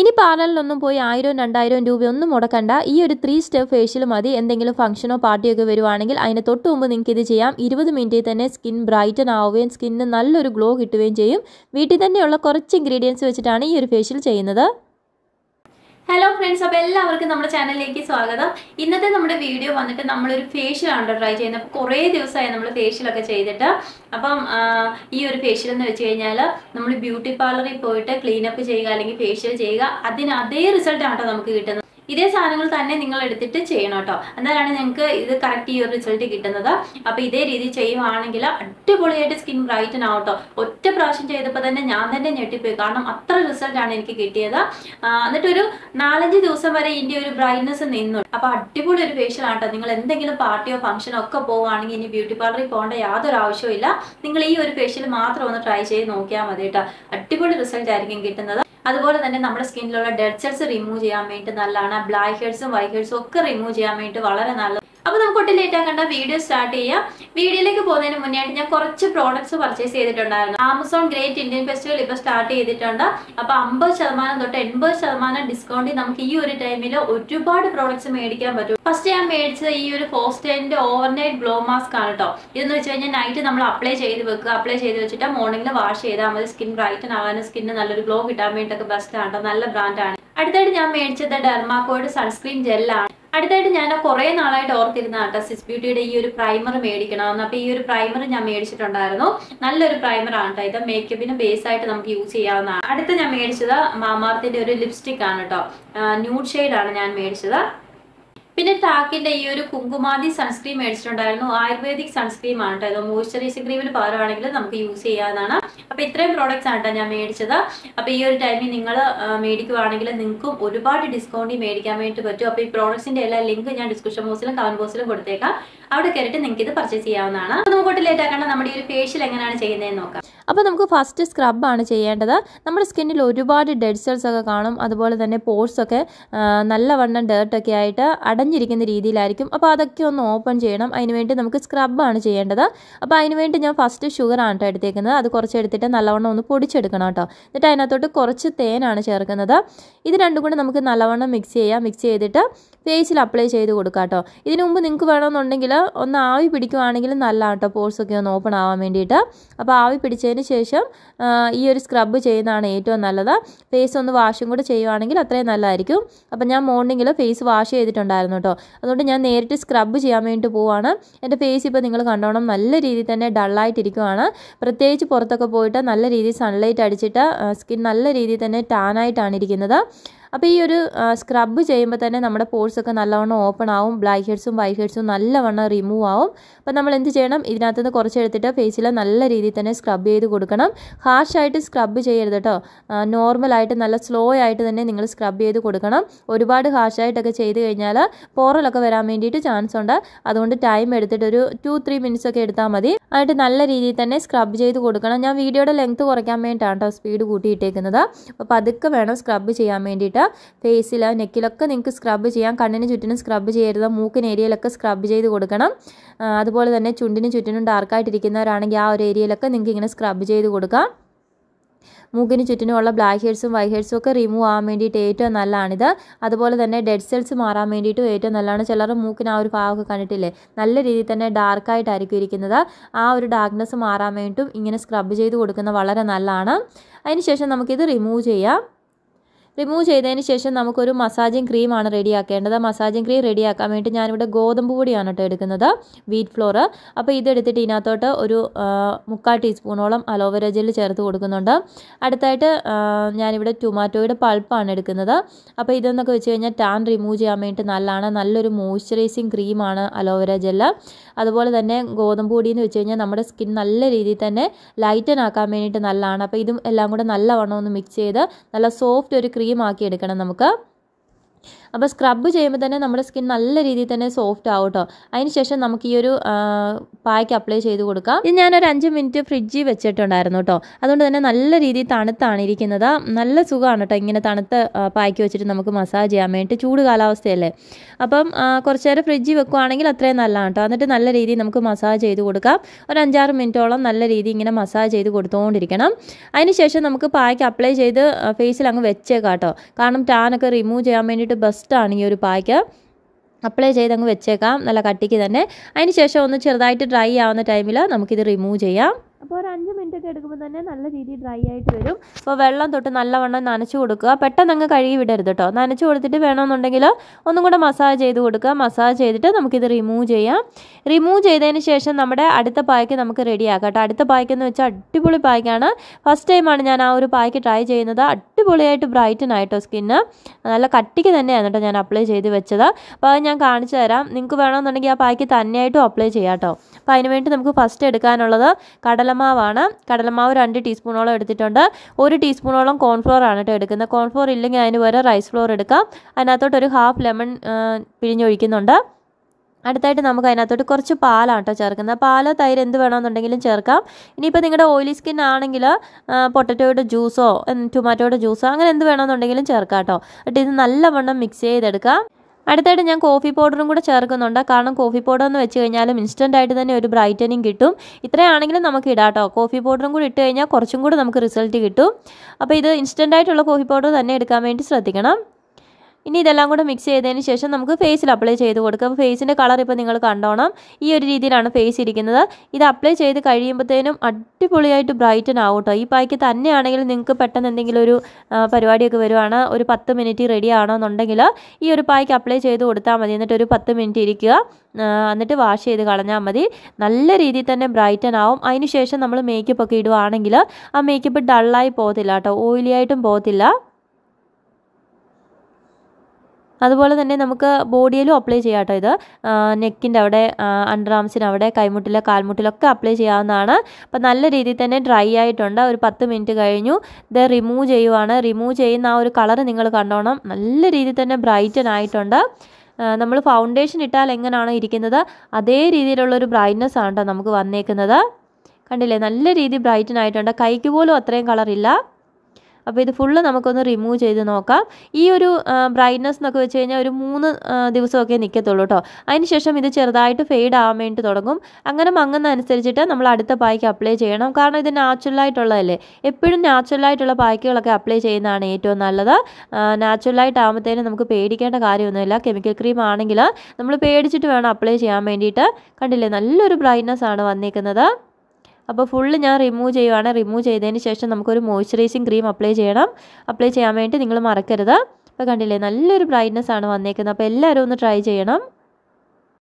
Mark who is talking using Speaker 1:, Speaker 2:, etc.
Speaker 1: ഇനി പാർലറിലൊന്നും പോയി ആയിരവും രണ്ടായിരം രൂപയൊന്നും മുടക്കണ്ട ഈ ഒരു ത്രീ സ്റ്റെപ്പ് ഫേഷ്യൽ മതി എന്തെങ്കിലും ഫംഗ്ഷനോ പാർട്ടിയൊക്കെ വരുവാണെങ്കിൽ അതിന് തൊട്ട് മുമ്പ് നിങ്ങൾക്ക് ഇത് ചെയ്യാം ഇരുപത് മിനിറ്റിൽ തന്നെ സ്കിൻ ബ്രൈറ്റൺ ആവുകയും സ്കിന്നിന് നല്ലൊരു ഗ്ലോ കിട്ടുകയും ചെയ്യും വീട്ടിൽ തന്നെയുള്ള കുറച്ച് ഇൻഗ്രീഡിയൻസ് വെച്ചിട്ടാണ് ഈ ഒരു ഫേഷ്യൽ ചെയ്യുന്നത് ഹലോ ഫ്രണ്ട്സ് അപ്പോൾ എല്ലാവർക്കും നമ്മുടെ ചാനലിലേക്ക് സ്വാഗതം ഇന്നത്തെ നമ്മുടെ വീഡിയോ വന്നിട്ട് നമ്മളൊരു ഫേഷ്യലാണ് ട്രൈ ചെയ്യുന്നത് അപ്പോൾ കുറേ ദിവസമായി നമ്മൾ ഫേഷ്യലൊക്കെ ചെയ്തിട്ട് അപ്പം ഈ ഒരു ഫേഷ്യൽ എന്ന് വെച്ച് കഴിഞ്ഞാൽ നമ്മൾ ബ്യൂട്ടി പാർലറിൽ പോയിട്ട് ക്ലീനപ്പ് ചെയ്യുക അല്ലെങ്കിൽ ഫേഷ്യൽ ചെയ്യുക അതിന് അതേ റിസൾട്ടാണ് കേട്ടോ നമുക്ക് കിട്ടുന്നത് ഇതേ സാധനങ്ങൾ തന്നെ നിങ്ങൾ എടുത്തിട്ട് ചെയ്യണം കേട്ടോ എന്നാലാണ് ഞങ്ങൾക്ക് ഇത് കറക്റ്റ് ഈ ഒരു റിസൾട്ട് കിട്ടുന്നത് അപ്പോൾ ഇതേ രീതി ചെയ്യുവാണെങ്കിൽ അടിപൊളിയായിട്ട് സ്കിൻ ബ്രൈറ്റൻ ആവട്ടോ ഒറ്റ പ്രാവശ്യം ചെയ്തപ്പോൾ തന്നെ ഞാൻ തന്നെ ഞെട്ടിപ്പോയി കാരണം അത്ര റിസൾട്ട് ആണ് എനിക്ക് കിട്ടിയത് എന്നിട്ടൊരു നാലഞ്ച് ദിവസം വരെ ഇതിൻ്റെ ഒരു ബ്രൈറ്റ്നസ് നിന്നു അപ്പോൾ അടിപൊളി ഒരു ഫേഷ്യൽ ആട്ടോ നിങ്ങൾ എന്തെങ്കിലും പാർട്ടിയോ ഫംഗ്ഷനോ ഒക്കെ പോവുകയാണെങ്കിൽ ഇനി ബ്യൂട്ടി പാർലറിൽ പോകേണ്ട യാതൊരു ആവശ്യവും നിങ്ങൾ ഈ ഒരു ഫേഷ്യൽ മാത്രം ഒന്ന് ട്രൈ ചെയ്ത് നോക്കിയാൽ മതി കേട്ടോ അടിപൊളി റിസൾട്ട് ആയിരിക്കും കിട്ടുന്നത് അതുപോലെ തന്നെ നമ്മുടെ സ്കിന്നിലുള്ള ഡെഡ് സെൽസ് റിമൂവ് ചെയ്യാൻ വേണ്ടി നല്ലതാണ് ബ്ലാക്ക് ഹെഡ്സും വൈറ്റ് ഹെഡ്സും ഒക്കെ റിമൂവ് ചെയ്യാൻ വേണ്ടി വളരെ നല്ല അപ്പോൾ നമുക്ക് ഒട്ടും ലേറ്റ് ആക്കേണ്ട വീഡിയോ സ്റ്റാർട്ട് ചെയ്യാം വീഡിയോയിലേക്ക് പോകുന്നതിന് മുന്നേ ഞാൻ കുറച്ച് പ്രോഡക്ട്സ് പർച്ചേസ് ചെയ്തിട്ടുണ്ടായിരുന്നു ആമസോൺ ഗ്രേറ്റ് ഇന്ത്യൻ ഫെസ്റ്റിവൽ ഇപ്പോൾ സ്റ്റാർട്ട് ചെയ്തിട്ടുണ്ട് അപ്പോൾ അമ്പത് ശതമാനം തൊട്ട് എൺപത് ശതമാനം ഡിസ്കൗണ്ടിൽ നമുക്ക് ഈ ഒരു ടൈമിൽ ഒരുപാട് പ്രോഡക്ട്സ് മേടിക്കാൻ പറ്റും ഫസ്റ്റ് ഞാൻ മേടിച്ചത് ഈ ഒരു ഫോസ്റ്റൈൻ്റെ ഓവർനൈറ്റ് ബ്ലോ മാസ്ക് ആണ് കേട്ടോ ഇതെന്ന് വെച്ച് കഴിഞ്ഞാൽ നൈറ്റ് നമ്മൾ അപ്ലൈ ചെയ്ത് വെക്കുക അപ്ലൈ ചെയ്ത് വെച്ചിട്ട് മോർണിംഗിൽ വാഷ് ചെയ്താൽ മതി സ്കിൻ ബ്രൈറ്റൻ ആകാനും സ്കിന്ന് നല്ലൊരു ഗ്ലോ കിട്ടാൻ വേണ്ടിയിട്ടൊക്കെ ബെസ്റ്റ് ആണ് നല്ല ബ്രാൻഡാണ് അടുത്തായിട്ട് ഞാൻ മേടിച്ചത് ഡെർമാക്കോയുടെ സൺസ്ക്രീൻ ജെല്ലാണ് അടുത്തായിട്ട് ഞാൻ കുറെ നാളായിട്ട് ഓർത്തിരുന്ന കേട്ടോ സിസ് ബ്യൂട്ടിയുടെ ഈ ഒരു പ്രൈമർ മേടിക്കണമെന്ന് അപ്പോൾ ഈ ഒരു പ്രൈമർ ഞാൻ മേടിച്ചിട്ടുണ്ടായിരുന്നു നല്ലൊരു ആണ് കേട്ടോ ഇത് മേക്കപ്പിന് ബേസ് ആയിട്ട് നമുക്ക് യൂസ് ചെയ്യാവുന്നതാണ് അടുത്ത ഞാൻ മേടിച്ചത് മാമാർത്തിന്റെ ഒരു ലിപ്സ്റ്റിക് ആണ് കേട്ടോ ന്യൂഡ് ആണ് ഞാൻ മേടിച്ചത് പിന്നെ ടാക്കിന്റെ ഈ ഒരു കുങ്കുമാതി സൺസ്ക്രീം മേടിച്ചിട്ടുണ്ടായിരുന്നു ആയുർവേദിക് സൺസ്ക്രീം ആണ് കേട്ടോ ഇത് മോയ്സ്ചറൈസിംഗ് ക്രീമിന് പകരമാണെങ്കിൽ നമുക്ക് യൂസ് ചെയ്യാവുന്നതാണ് അപ്പോൾ ഇത്രയും പ്രോഡക്റ്റ്സ് ആണ് കേട്ടോ ഞാൻ മേടിച്ചത് അപ്പോൾ ഈ ഒരു ടൈമിൽ നിങ്ങൾ മേടിക്കുവാണെങ്കിൽ നിങ്ങൾക്കും ഒരുപാട് ഡിസ്കൗണ്ടി മേടിക്കാൻ വേണ്ടി പറ്റും അപ്പോൾ ഈ പ്രോഡക്ട്സിന്റെ എല്ലാ ലിങ്ക് ഞാൻ ഡിസ്ക്രിപ്ഷൻ ബോക്സിലും കമന്റ് ബോക്സിലും കൊടുത്തേക്കാം അവിടെ കയറിയിട്ട് നിങ്ങൾക്ക് ഇത് പർച്ചേസ് ചെയ്യാവുന്നതാണ് നമുക്ക് ലേറ്റ് ആക്കേണ്ട നമ്മുടെ ഈ ഒരു ഫേഷ്യൽ എങ്ങനെയാണ് ചെയ്യുന്നതെന്ന് നോക്കാം അപ്പോൾ നമുക്ക് ഫസ്റ്റ് സ്ക്രബാണ് ചെയ്യേണ്ടത് നമ്മുടെ സ്കിന്നിൽ ഒരുപാട് ഡെഡ് സെൽസ് ഒക്കെ കാണും അതുപോലെ തന്നെ പോർസൊക്കെ നല്ലവണ്ണം ഡേർട്ടൊക്കെ ആയിട്ട് അടഞ്ഞിരിക്കുന്ന രീതിയിലായിരിക്കും അപ്പോൾ അതൊക്കെ ഒന്ന് ഓപ്പൺ ചെയ്യണം അതിനുവേണ്ടി നമുക്ക് സ്ക്രബാണ് ചെയ്യേണ്ടത് അപ്പോൾ അതിനുവേണ്ടി ഞാൻ ഫസ്റ്റ് ഷുഗർ കേട്ടോ എടുത്തേക്കുന്നത് അത് കുറച്ച് എടുത്തിട്ട് നല്ലവണ്ണം ഒന്ന് പൊടിച്ചെടുക്കണം കേട്ടോ എന്നിട്ട് അതിനകത്തോട്ട് കുറച്ച് തേനാണ് ചേർക്കുന്നത് ഇത് രണ്ടും കൂടെ നമുക്ക് നല്ലവണ്ണം മിക്സ് ചെയ്യാം മിക്സ് ചെയ്തിട്ട് ഫേസിൽ അപ്ലൈ ചെയ്ത് കൊടുക്കാം കേട്ടോ ഇതിനു മുമ്പ് നിങ്ങൾക്ക് വേണമെന്നുണ്ടെങ്കിൽ ഒന്ന് ആവി പിടിക്കുവാണെങ്കിലും നല്ലതാണ് കേട്ടോ പോർസൊക്കെ ഒന്ന് ഓപ്പൺ ആവാൻ വേണ്ടിയിട്ട് അപ്പോൾ ആവി പിടിച്ചതിന് ശേഷം ഈ ഒരു സ്ക്രബ് ചെയ്യുന്നതാണ് ഏറ്റവും നല്ലത് ഫേസ് ഒന്ന് വാഷും കൂടെ ചെയ്യുവാണെങ്കിൽ അത്രയും നല്ലതായിരിക്കും അപ്പം ഞാൻ മോർണിംഗിൽ ഫേസ് വാഷ് ചെയ്തിട്ടുണ്ടായിരുന്നു കേട്ടോ അതുകൊണ്ട് ഞാൻ നേരിട്ട് സ്ക്രബ് ചെയ്യാൻ വേണ്ടി പോവാണ് എൻ്റെ ഫേസ് ഇപ്പോൾ നിങ്ങൾ കണ്ടോണം നല്ല രീതിയിൽ തന്നെ ഡള്ളായിട്ടിരിക്കുവാണ് പ്രത്യേകിച്ച് പുറത്തൊക്കെ പോയിട്ട് നല്ല രീതിയിൽ സൺലൈറ്റ് അടിച്ചിട്ട് സ്കിൻ നല്ല രീതിയിൽ തന്നെ ടാനായിട്ടാണ് ഇരിക്കുന്നത് അപ്പോൾ ഈ ഒരു സ്ക്രബ് ചെയ്യുമ്പോൾ തന്നെ നമ്മുടെ പോഴ്സ് ഒക്കെ നല്ലവണ്ണം ഓപ്പൺ ആവും ബ്ലാക്ക് ഹെഡ്സും വൈറ്റ് ഹെഡ്സും നല്ലവണ്ണം റിമൂവ് ആവും അപ്പോൾ നമ്മൾ എന്ത് ചെയ്യണം ഇതിനകത്ത് നിന്ന് കുറച്ചെടുത്തിട്ട് ഫേസിൽ നല്ല രീതിയിൽ തന്നെ സ്ക്രബ് ചെയ്ത് കൊടുക്കണം ഹാർഷായിട്ട് സ്ക്രബ് ചെയ്യരുത് കേട്ടോ നോർമലായിട്ട് നല്ല സ്ലോ ആയിട്ട് തന്നെ നിങ്ങൾ സ്ക്രബ് ചെയ്ത് കൊടുക്കണം ഒരുപാട് ഹാർഷായിട്ടൊക്കെ ചെയ്ത് കഴിഞ്ഞാൽ പോറലൊക്കെ വരാൻ വേണ്ടിയിട്ട് ചാൻസ് ഉണ്ട് അതുകൊണ്ട് ടൈം എടുത്തിട്ട് ഒരു ടു ത്രീ മിനിറ്റ്സ് ഒക്കെ എടുത്താൽ മതി ആയിട്ട് നല്ല രീതിയിൽ തന്നെ സ്ക്രബ് ചെയ്ത് കൊടുക്കണം ഞാൻ വീഡിയോയുടെ ലെങ്ത് കുറയ്ക്കാൻ വേണ്ടിയിട്ടാണ് കേട്ടോ സ്പീഡ് കൂട്ടിയിട്ടേക്കുന്നത് അപ്പോൾ പതുക്കെ വേണം സ്ക്രബ് ചെയ്യാൻ വേണ്ടിയിട്ട് ചെയ്യുക ഫേസിൽ നെക്കിലൊക്കെ നിങ്ങൾക്ക് സ്ക്രബ് ചെയ്യാം കണ്ണിന് ചുറ്റിനും സ്ക്രബ് ചെയ്യരുത് മൂക്കിന് ഏരിയയിലൊക്കെ സ്ക്രബ് ചെയ്ത് കൊടുക്കണം അതുപോലെ തന്നെ ചുണ്ടിന് ചുറ്റിനും ഡാർക്കായിട്ടിരിക്കുന്നവരാണെങ്കിൽ ആ ഒരു ഏരിയയിലൊക്കെ നിങ്ങൾക്ക് ഇങ്ങനെ സ്ക്രബ് ചെയ്ത് കൊടുക്കാം മൂക്കിന് ചുറ്റിനുമുള്ള ബ്ലാക്ക് ഹെഡ്സും വൈറ്റ് ഹെഡ്സും ഒക്കെ റിമൂവ് ആവാൻ വേണ്ടിയിട്ട് ഏറ്റവും നല്ലതാണിത് അതുപോലെ തന്നെ ഡെഡ് സെൽസ് മാറാൻ വേണ്ടിയിട്ടും ഏറ്റവും നല്ലതാണ് ചിലർ മൂക്കിന് ആ ഒരു ഭാഗമൊക്കെ കണ്ടിട്ടില്ലേ നല്ല രീതിയിൽ തന്നെ ഡാർക്കായിട്ടായിരിക്കും ഇരിക്കുന്നത് ആ ഒരു ഡാർക്ക്നെസ് മാറാൻ വേണ്ടിയിട്ടും ഇങ്ങനെ സ്ക്രബ് ചെയ്ത് കൊടുക്കുന്നത് വളരെ നല്ലതാണ് അതിനുശേഷം നമുക്കിത് റിമൂവ് ചെയ്യാം റിമൂവ് ചെയ്തതിന് ശേഷം നമുക്കൊരു മസാജിങ് ക്രീമാണ് റെഡിയാക്കേണ്ടത് മസാജിങ് ക്രീം റെഡിയാക്കാൻ വേണ്ടി ഞാനിവിടെ ഗോതമ്പ് പൊടിയാണ് കേട്ടോ എടുക്കുന്നത് വീറ്റ് ഫ്ലോർ അപ്പോൾ ഇതെടുത്തിട്ട് ഇതിനകത്തോട്ട് ഒരു മുക്കാൽ ടീസ്പൂണോളം അലോവേര ജെല്ല് ചേർത്ത് കൊടുക്കുന്നുണ്ട് അടുത്തായിട്ട് ഞാനിവിടെ ടൊമാറ്റോയുടെ പൾപ്പാണ് എടുക്കുന്നത് അപ്പോൾ ഇതെന്നൊക്കെ വെച്ച് കഴിഞ്ഞാൽ ടാൻ റിമൂവ് ചെയ്യാൻ വേണ്ടി നല്ലതാണ് നല്ലൊരു മോയ്സ്ചറൈസിങ് ക്രീമാണ് അലോവേര ജെല്ല് അതുപോലെ തന്നെ ഗോതമ്പ് പൊടി എന്ന് വെച്ച് കഴിഞ്ഞാൽ നമ്മുടെ സ്കിൻ നല്ല രീതിയിൽ തന്നെ ലൈറ്റൻ ആക്കാൻ വേണ്ടിയിട്ട് നല്ലതാണ് അപ്പോൾ ഇതും എല്ലാം കൂടെ നല്ലവണ്ണം ഒന്ന് മിക്സ് ചെയ്ത് നല്ല സോഫ്റ്റ് ഒരു ക്രീമാക്കി എടുക്കണം നമുക്ക് അപ്പോൾ സ്ക്രബ്ബ് ചെയ്യുമ്പോൾ തന്നെ നമ്മുടെ സ്കിൻ നല്ല രീതിയിൽ തന്നെ സോഫ്റ്റ് ആവും കേട്ടോ ശേഷം നമുക്ക് ഈ ഒരു പായ്ക്ക് അപ്ലൈ ചെയ്ത് കൊടുക്കാം ഇത് ഞാനൊരു അഞ്ച് മിനിറ്റ് ഫ്രിഡ്ജിൽ വെച്ചിട്ടുണ്ടായിരുന്നു കേട്ടോ അതുകൊണ്ട് തന്നെ നല്ല രീതിയിൽ തണുത്താണ് ഇരിക്കുന്നത് നല്ല സുഖമാണ് കേട്ടോ ഇങ്ങനെ തണുത്ത പായ്ക്ക് വെച്ചിട്ട് നമുക്ക് മസാജ് ചെയ്യാൻ വേണ്ടിയിട്ട് ചൂട് കാലാവസ്ഥയല്ലേ അപ്പം കുറച്ച് നേരം ഫ്രിഡ്ജിൽ വെക്കുവാണെങ്കിൽ അത്രയും നല്ലതാണ് കേട്ടോ എന്നിട്ട് നല്ല രീതിയിൽ നമുക്ക് മസാജ് ചെയ്ത് കൊടുക്കാം ഒരു അഞ്ചാറ് മിനിറ്റോളം നല്ല രീതിയിൽ ഇങ്ങനെ മസാജ് ചെയ്ത് കൊടുത്തുകൊണ്ടിരിക്കണം അതിന് ശേഷം നമുക്ക് പായ്ക്ക് അപ്ലൈ ചെയ്ത് ഫേസിൽ അങ്ങ് വെച്ചേക്കാം കേട്ടോ കാരണം ടാനൊക്കെ റിമൂവ് ചെയ്യാൻ വേണ്ടിയിട്ട് ബസ് ബെസ്റ്റാണ് ഈ ഒരു പായ്ക്ക് അപ്ലൈ ചെയ്ത് അങ്ങ് വെച്ചേക്കാം നല്ല കട്ടിക്ക് തന്നെ അതിന് ശേഷം ഒന്ന് ചെറുതായിട്ട് ഡ്രൈ ആവുന്ന ടൈമിൽ നമുക്കിത് റിമൂവ് ചെയ്യാം അപ്പോൾ ഒരു അഞ്ച് ഒക്കെ എടുക്കുമ്പോൾ തന്നെ നല്ല രീതിയിൽ ഡ്രൈ ആയിട്ട് വരും അപ്പോൾ വെള്ളം തൊട്ട് നല്ലവണ്ണം നനച്ചു കൊടുക്കുക പെട്ടെന്ന് അങ്ങ് കഴുകി വിടരുത് കേട്ടോ നനച്ചു കൊടുത്തിട്ട് വേണമെന്നുണ്ടെങ്കിൽ ഒന്നും കൂടെ മസാജ് ചെയ്ത് കൊടുക്കുക മസാജ് ചെയ്തിട്ട് നമുക്കിത് റിമൂവ് ചെയ്യാം റിമൂവ് ചെയ്തതിന് ശേഷം നമ്മുടെ അടുത്ത പായ്ക്ക് നമുക്ക് റെഡിയാക്കാം കേട്ടോ അടുത്ത പായ്ക്ക് എന്ന് വെച്ചാൽ അടിപൊളി പായ്ക്കാണ് ഫസ്റ്റ് ടൈമാണ് ഞാൻ ആ ഒരു പായ്ക്ക് ട്രൈ ചെയ്യുന്നത് അടിപൊളിയായിട്ട് ബ്രൈറ്റൻ ആയിട്ടോ സ്കിന്ന് നല്ല കട്ടിക്ക് തന്നെയാണ് കേട്ടോ ഞാൻ അപ്ലൈ ചെയ്ത് വെച്ചത് അപ്പോൾ അത് ഞാൻ കാണിച്ചു തരാം നിങ്ങൾക്ക് വേണമെന്നുണ്ടെങ്കിൽ ആ പായ്ക്ക് തന്നെയായിട്ടും അപ്ലൈ ചെയ്യാം കേട്ടോ അപ്പോൾ അതിനുവേണ്ടി നമുക്ക് ഫസ്റ്റ് എടുക്കാനുള്ളത് കടലമാവാണ് കടലമാവ് രണ്ട് ടീസ്പൂണോളം എടുത്തിട്ടുണ്ട് ഒരു ടീസ്പൂണോളം കോൺഫ്ലോർ ആണ് കേട്ടോ എടുക്കുന്നത് കോൺഫ്ലോർ ഇല്ലെങ്കിൽ അതിന് പകരം റൈസ് ഫ്ലോർ എടുക്കാം അതിനകത്തോട്ട് ഒരു ഹാഫ് ലെമൺ പിഴിഞ്ഞൊഴിക്കുന്നുണ്ട് അടുത്തായിട്ട് നമുക്ക് അതിനകത്തോട്ട് കുറച്ച് പാലാണ് കേട്ടോ ചേർക്കുന്നത് പാലോ തൈര് എന്ത് വേണമെന്നുണ്ടെങ്കിലും ചേർക്കാം ഇനിയിപ്പോൾ നിങ്ങളുടെ ഓയിലി സ്കിൻ ആണെങ്കിൽ പൊട്ടറ്റോയുടെ ജ്യൂസോ ടൊമാറ്റോയുടെ ജ്യൂസോ അങ്ങനെ എന്ത് വേണമെന്നുണ്ടെങ്കിലും ചേർക്കാം കേട്ടോ എന്നിട്ട് ഇത് നല്ലവണ്ണം മിക്സ് ചെയ്തെടുക്കാം അടുത്തായിട്ട് ഞാൻ കോഫി പൗഡറും കൂടെ ചേർക്കുന്നുണ്ട് കാരണം കോഫി പൗഡർ എന്ന് വെച്ച് കഴിഞ്ഞാലും ഇൻസ്റ്റൻ്റ് ആയിട്ട് തന്നെ ഒരു ബ്രൈറ്റനിങ് കിട്ടും ഇത്രയാണെങ്കിലും നമുക്ക് ഇടാട്ടോ കോഫി പൗഡറും കൂടി ഇട്ട് കഴിഞ്ഞാൽ കുറച്ചും കൂടി നമുക്ക് റിസൾട്ട് കിട്ടും അപ്പോൾ ഇത് ഇൻസ്റ്റൻ്റ് ആയിട്ടുള്ള കോഫി പൗഡർ തന്നെ എടുക്കാൻ വേണ്ടി ശ്രദ്ധിക്കണം ഇനി ഇതെല്ലാം കൂടെ മിക്സ് ചെയ്തതിന് ശേഷം നമുക്ക് ഫേസിൽ അപ്ലൈ ചെയ്ത് കൊടുക്കുക അപ്പോൾ ഫേസിൻ്റെ കളർ ഇപ്പോൾ നിങ്ങൾ കണ്ടോണം ഈ ഒരു രീതിയിലാണ് ഫേസ് ഇരിക്കുന്നത് ഇത് അപ്ലൈ ചെയ്ത് കഴിയുമ്പോഴത്തേനും അടിപൊളിയായിട്ട് ബ്രൈറ്റൻ ആവും കേട്ടോ ഈ പായ്ക്ക് തന്നെയാണെങ്കിൽ നിങ്ങൾക്ക് പെട്ടെന്ന് എന്തെങ്കിലും ഒരു പരിപാടിയൊക്കെ വരുവാണ് ഒരു പത്ത് മിനിറ്റ് റെഡി ആണോന്നുണ്ടെങ്കിൽ ഈ ഒരു പായ്ക്ക് അപ്ലൈ ചെയ്ത് കൊടുത്താൽ മതി എന്നിട്ട് ഒരു പത്ത് മിനിറ്റ് ഇരിക്കുക എന്നിട്ട് വാഷ് ചെയ്ത് കളഞ്ഞാൽ മതി നല്ല രീതിയിൽ തന്നെ ബ്രൈറ്റൻ ആവും അതിനുശേഷം നമ്മൾ മേക്കപ്പ് ഒക്കെ ഇടുവാണെങ്കിൽ ആ മേക്കപ്പ് ഡള്ളായി പോകത്തില്ല കേട്ടോ ഓയിലി ആയിട്ടും പോകത്തില്ല അതുപോലെ തന്നെ നമുക്ക് ബോഡിയിലും അപ്ലൈ ചെയ്യാം കേട്ടോ ഇത് നെക്കിൻ്റെ അവിടെ അണ്ടർ ആംസിന് അവിടെ കൈമുട്ടിൽ കാൽമുട്ടിലൊക്കെ അപ്ലൈ ചെയ്യാവുന്നതാണ് അപ്പോൾ നല്ല രീതിയിൽ തന്നെ ഡ്രൈ ആയിട്ടുണ്ട് ഒരു പത്ത് മിനിറ്റ് കഴിഞ്ഞു ഇത് റിമൂവ് ചെയ്യുവാണ് റിമൂവ് ചെയ്യുന്ന ആ ഒരു കളർ നിങ്ങൾ കണ്ടോണം നല്ല രീതിയിൽ തന്നെ ബ്രൈറ്റൻ ആയിട്ടുണ്ട് നമ്മൾ ഫൗണ്ടേഷൻ ഇട്ടാൽ എങ്ങനെയാണോ ഇരിക്കുന്നത് അതേ രീതിയിലുള്ളൊരു ബ്രൈറ്റ്നെസ് ആണ് കേട്ടോ നമുക്ക് വന്നേക്കുന്നത് കണ്ടില്ലേ നല്ല രീതി ബ്രൈറ്റൻ ആയിട്ടുണ്ട് കൈക്ക് പോലും അത്രയും കളറില്ല അപ്പോൾ ഇത് ഫുള്ള് നമുക്കൊന്ന് റിമൂവ് ചെയ്ത് നോക്കാം ഈ ഒരു ബ്രൈറ്റ്നസ് എന്നൊക്കെ വെച്ച് കഴിഞ്ഞാൽ ഒരു മൂന്ന് ദിവസമൊക്കെ നിൽക്കത്തുള്ളൂ കേട്ടോ അതിനുശേഷം ഇത് ചെറുതായിട്ട് ഫെയ്ഡ് ആവാൻ വേണ്ടി തുടങ്ങും അങ്ങനെ മങ്ങുന്നതനുസരിച്ചിട്ട് നമ്മൾ അടുത്ത പായ്ക്ക് അപ്ലൈ ചെയ്യണം കാരണം ഇത് നാച്ചുറലായിട്ടുള്ളതല്ലേ എപ്പോഴും നാച്ചുറലായിട്ടുള്ള പായ്ക്കുകളൊക്കെ അപ്ലൈ ചെയ്യുന്നതാണ് ഏറ്റവും നല്ലത് നാച്ചുറലായിട്ടാകുമ്പോഴത്തേനും നമുക്ക് പേടിക്കേണ്ട കാര്യമൊന്നുമില്ല കെമിക്കൽ ക്രീം ആണെങ്കിൽ നമ്മൾ പേടിച്ചിട്ട് വേണം അപ്ലൈ ചെയ്യാൻ വേണ്ടിയിട്ട് കണ്ടില്ലേ നല്ലൊരു ബ്രൈറ്റ്നസ് ആണ് വന്നിരിക്കുന്നത് അപ്പോൾ ഫുള്ള് ഞാൻ റിമൂവ് ചെയ്യുവാണ് റിമൂവ് ചെയ്തതിന് ശേഷം നമുക്കൊരു മോയ്സ്ചറൈസിങ് ക്രീം അപ്ലൈ ചെയ്യണം അപ്ലൈ ചെയ്യാൻ വേണ്ടി നിങ്ങൾ മറക്കരുത് അപ്പോൾ കണ്ടില്ലേ നല്ലൊരു ബ്രൈറ്റ്നസ് ആണ് വന്നേക്കുന്നത് അപ്പോൾ എല്ലാവരും ഒന്ന് ട്രൈ ചെയ്യണം